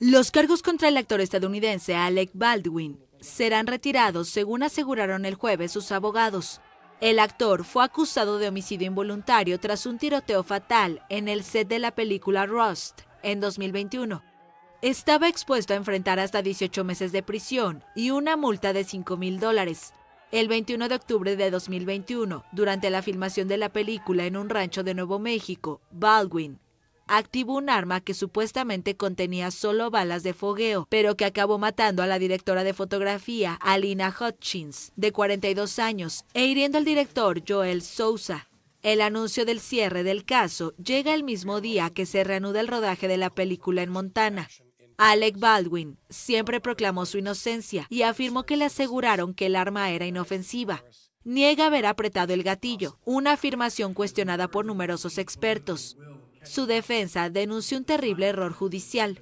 Los cargos contra el actor estadounidense Alec Baldwin serán retirados, según aseguraron el jueves sus abogados. El actor fue acusado de homicidio involuntario tras un tiroteo fatal en el set de la película Rust en 2021. Estaba expuesto a enfrentar hasta 18 meses de prisión y una multa de 5 mil dólares. El 21 de octubre de 2021, durante la filmación de la película en un rancho de Nuevo México, Baldwin activó un arma que supuestamente contenía solo balas de fogueo, pero que acabó matando a la directora de fotografía, Alina Hutchins, de 42 años, e hiriendo al director Joel Sousa. El anuncio del cierre del caso llega el mismo día que se reanuda el rodaje de la película en Montana. Alec Baldwin siempre proclamó su inocencia y afirmó que le aseguraron que el arma era inofensiva. Niega haber apretado el gatillo, una afirmación cuestionada por numerosos expertos. Su defensa denunció un terrible error judicial.